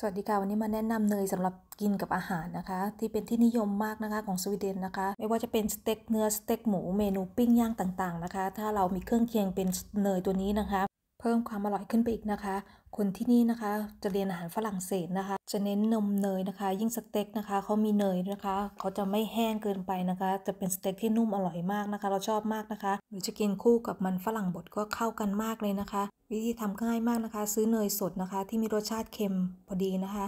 สวัสดีค่ะวันนี้มาแนะนำเนยสำหรับกินกับอาหารนะคะ ที่เป็นที่นิยมมากนะคะของสวีเดนนะคะ ไม่ว่าจะเป็นสเต็กเนื้อสเต็กหมูเมนูปิ้งย่างต่างๆนะคะ ถ้าเรามีเครื่องเคียงเป็นเนยตัวนี้นะคะ เพิ่มความอร่อยขึ้นไปอีกนะคะ คนที่นี่นะคะจะเรียนอาหารฝรั่งเศสนะคะ จะเน้นนมเนยนะคะ ยิ่งสเต็กนะคะเขามีเนยนะคะเขาจะไม่แห้งเกินไปนะคะ จะเป็นสเต็กที่นุ่มอร่อยมากนะคะเราชอบมากนะคะหรือจะกินคู่กับมันฝรั่งบดก็เข้ากันมากเลยนะคะวิธีทำง่ายมากนะคะ ซื้อเนยสดนะคะ ที่มีรสชาติเค็มพอดีนะคะ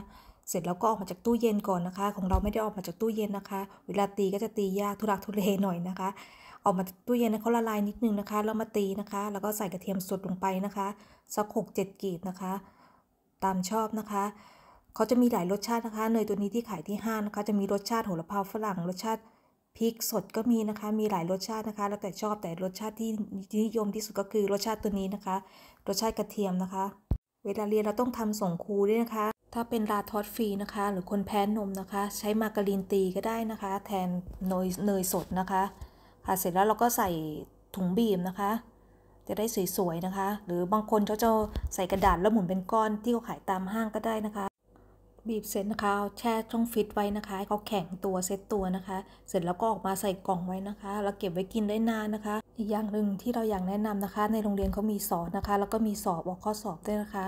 เสร็จแล้วก็ออกมาจากตู้เย็นก่อนนะคะ ของเราไม่ได้ออกมาจากตู้เย็นนะคะ เวลาตีก็จะตียาก ทุรักทุเลหน่อยนะคะ ออกมาตู้เย็นเขาละลายนิดนึงนะคะแล้วมาตีนะคะแล้วก็ใส่กระเทียมสดลงไปนะคะสักหกเจ็ดกีบนะคะ ตามชอบนะคะเขาจะมีหลายรสชาตินะคะเนยตัวนี้ที่ขายที่ห้างนะคะจะมีรสชาติโหระพาฝรั่งรสชาติพริกสดก็มีนะคะ มีหลายรสชาตินะคะ แล้วแต่ชอบแต่รสชาติที่นิยมที่สุดก็คือรสชาติตัวนี้นะคะ รสชาติกระเทียมนะคะ เวลาเรียนเราต้องทำส่งครูด้วยนะคะ ถ้าเป็นลาทอดฟรีนะคะ หรือคนแพ้นมนะคะ ใช้มาการีนตีก็ได้นะคะ แทนเนยเนยสดนะคะค่ะเสร็จแล้วเราก็ใส่ถุงบีบนะคะ จะได้สวยๆนะคะ หรือบางคนเขาจะใส่กระดาษแล้วหมุนเป็นก้อน ที่เขาขายตามห้างก็ได้นะคะบีบเสร็จนะคะแช่ช่องฟิตไว้นะคะให้เขาแข็งตัวเซ็ตตัวนะคะ เสร็จแล้วก็ออกมาใส่กล่องไว้นะคะแล้วเก็บไว้กินได้นานนะคะ อีกอย่างหนึ่งที่เราอยากแนะนำนะคะ ในโรงเรียนเขามีสอนนะคะ แล้วก็มีสอบออกข้อสอบด้วยนะคะ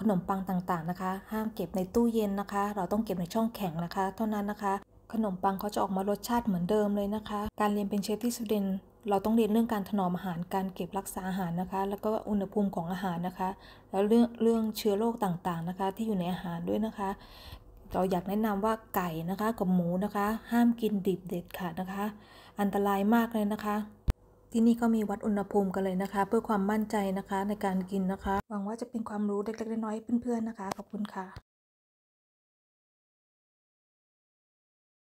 ขนมปังต่างๆนะคะ ห้ามเก็บในตู้เย็นนะคะ เราต้องเก็บในช่องแข็งนะคะ เท่านั้นนะคะ ขนมปังเขาจะออกมารสชาติเหมือนเดิมเลยนะคะ การเรียนเป็นเชฟที่สวีเดนเราต้องเรียนเรื่องการถนอมอาหาร การเก็บรักษาอาหารนะคะ แล้วก็อุณหภูมิของอาหารนะคะ แล้วเรื่องเรื่องเชื้อโรคต่างๆนะคะ ที่อยู่ในอาหารด้วยนะคะ เราอยากแนะนำว่าไก่นะคะกับหมูนะคะ ห้ามกินดิบเด็ดขาดนะคะ อันตรายมากเลยนะคะ ที่นี่ก็มีวัดอุณหภูมิกันเลยนะคะ เพื่อความมั่นใจนะคะ ในการกินนะคะหวังว่าจะเป็นความรู้เล็กๆน้อยๆเพื่อนๆนะคะขอบคุณค่ะ